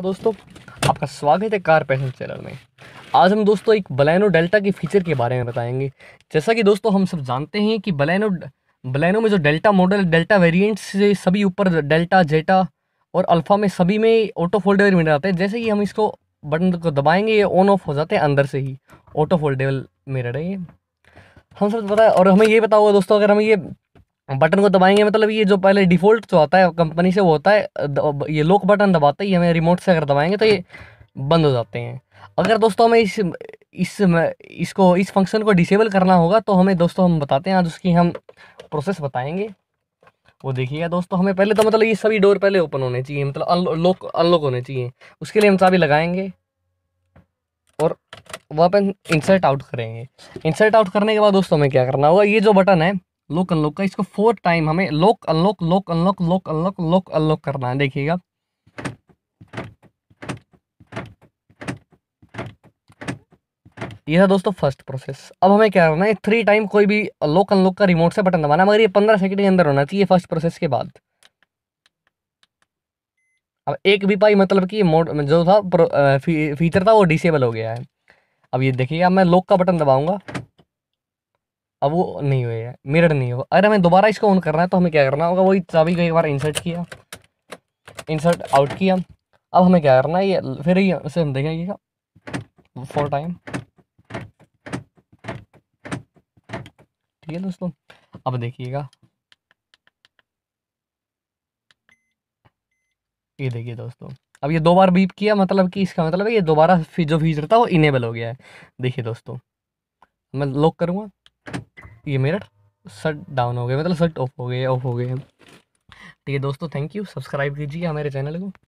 दोस्तों आपका स्वागत है कार पैसन चैनल में आज हम दोस्तों एक बलैनो डेल्टा के फीचर के बारे में बताएंगे जैसा कि दोस्तों हम सब जानते हैं कि बलैनो बलैनो में जो डेल्टा मॉडल डेल्टा वेरिएंट्स से सभी ऊपर डेल्टा जेटा और अल्फा में सभी में ऑटो फोल्डेबल में जाते हैं जैसे ही हम इसको बटन को दबाएंगे ये ऑन ऑफ हो जाते हैं अंदर से ही ऑटो फोल्डेबल मिरर रहे हम सब बताए और हमें ये बताओ दोस्तों अगर हमें ये बटन को दबाएंगे मतलब ये जो पहले डिफ़ॉल्ट जो आता है कंपनी से वो होता है ये लॉक बटन दबाते ही हमें रिमोट से अगर दबाएंगे तो ये बंद हो जाते हैं अगर दोस्तों हमें इस इस इसको इस फंक्शन को डिसेबल करना होगा तो हमें दोस्तों हम बताते हैं आज उसकी हम प्रोसेस बताएंगे वो देखिएगा दोस्तों हमें पहले तो मतलब ये सभी डोर पहले ओपन होने चाहिए मतलब लॉक अनलॉक होने चाहिए उसके लिए हम चाबी लगाएंगे और वहाँ पर इंसर्ट आउट करेंगे इंसर्ट आउट करने के बाद दोस्तों हमें क्या करना होगा ये जो बटन है लोक अनलॉक का इसको फोर टाइम हमें lock unlock lock unlock lock unlock lock unlock करना है देखिएगा यह था दोस्तों फर्स्ट प्रोसेस अब हमें क्या करना है थ्री टाइम कोई भी लॉक अनलॉक का रिमोट से बटन दबाना मगर ये पंद्रह सेकंड के अंदर होना चाहिए फर्स्ट प्रोसेस के बाद अब एक भी पाई मतलब कि मोड जो था फीचर था वो डिसेबल हो गया है अब ये देखिए अब मैं लॉक का बटन दबाऊंगा अब वो नहीं हुए है मिरर नहीं हुआ अगर हमें दोबारा इसको ऑन करना है तो हमें क्या करना होगा वही चाबी को एक बार इंसर्ट किया इंसर्ट आउट किया अब हमें क्या करना है ये फिर ये उसे हम देखेंगे फोर टाइम ठीक है दोस्तों अब देखिएगा ये देखिए दोस्तों अब ये दो बार बीप किया मतलब कि इसका मतलब है ये दोबारा जो फीचर था वो इनेबल हो गया है देखिए दोस्तों मैं लॉक करूँगा ये मेरा शट डाउन हो गया मतलब शट ऑफ हो गया ऑफ हो गया ठीक तो है दोस्तों थैंक यू सब्सक्राइब कीजिए हमारे चैनल को